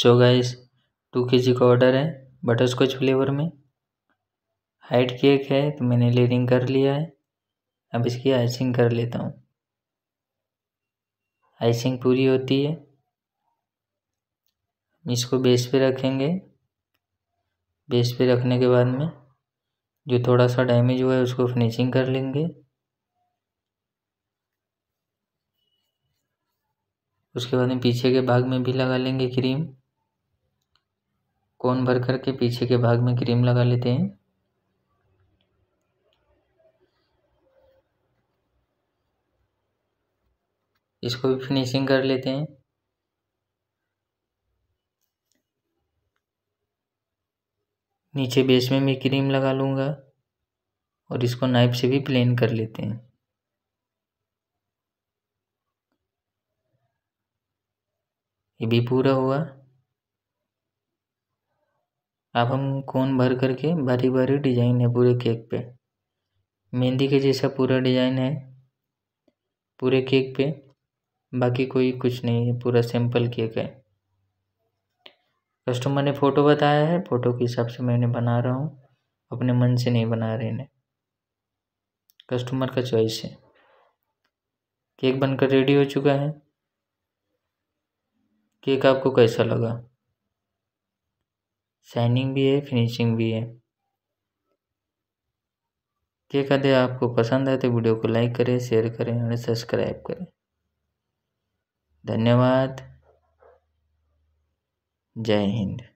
so guys to के जी का order है बटर स्कॉच फ्लेवर में हाइट केक है तो मैंने लेडिंग कर लिया है अब इसकी आइसिंग कर लेता हूँ आइसिंग पूरी होती है इसको बेस पे रखेंगे बेस पे रखने के बाद में जो थोड़ा सा डैमेज हुआ है उसको फिनिशिंग कर लेंगे उसके बाद में पीछे के भाग में भी लगा लेंगे क्रीम कोन भर करके पीछे के भाग में क्रीम लगा लेते हैं इसको भी फिनिशिंग कर लेते हैं नीचे बेस में मैं क्रीम लगा लूँगा और इसको नाइफ से भी प्लेन कर लेते हैं ये भी पूरा हुआ अब हम कोन भर करके भारी भारी डिजाइन है पूरे केक पे मेहंदी के जैसा पूरा डिजाइन है पूरे केक पे बाकी कोई कुछ नहीं है पूरा सिंपल केक है कस्टमर ने फ़ोटो बताया है फ़ोटो के हिसाब से मैं इन्हें बना रहा हूँ अपने मन से नहीं बना रहे इन्हें कस्टमर का चॉइस है केक बनकर रेडी हो चुका है केक आपको कैसा लगा शाइनिंग भी है फिनिशिंग भी है ये कदे आपको पसंद आए तो वीडियो को लाइक करें शेयर करें और सब्सक्राइब करें धन्यवाद जय हिंद